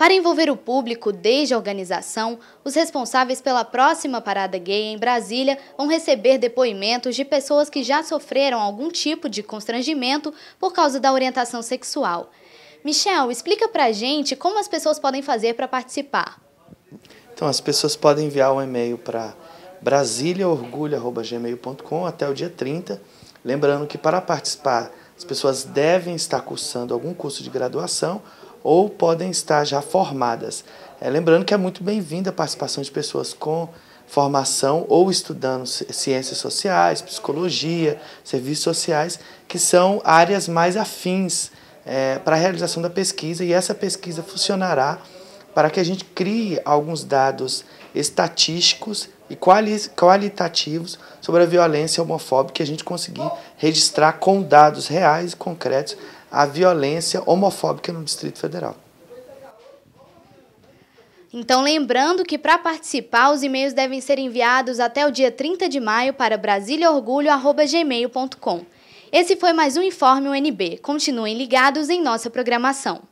Para envolver o público desde a organização, os responsáveis pela próxima parada gay em Brasília vão receber depoimentos de pessoas que já sofreram algum tipo de constrangimento por causa da orientação sexual. Michel, explica pra gente como as pessoas podem fazer para participar. Então, as pessoas podem enviar um e-mail para brasiliaorgulho.gmail.com até o dia 30. Lembrando que para participar, as pessoas devem estar cursando algum curso de graduação ou podem estar já formadas. É, lembrando que é muito bem-vinda a participação de pessoas com formação ou estudando ciências sociais, psicologia, serviços sociais, que são áreas mais afins é, para a realização da pesquisa, e essa pesquisa funcionará para que a gente crie alguns dados estatísticos e qualitativos sobre a violência homofóbica que a gente conseguir registrar com dados reais e concretos a violência homofóbica no Distrito Federal. Então, lembrando que para participar, os e-mails devem ser enviados até o dia 30 de maio para brasiliaorgulho.gmail.com. Esse foi mais um Informe UNB. Continuem ligados em nossa programação.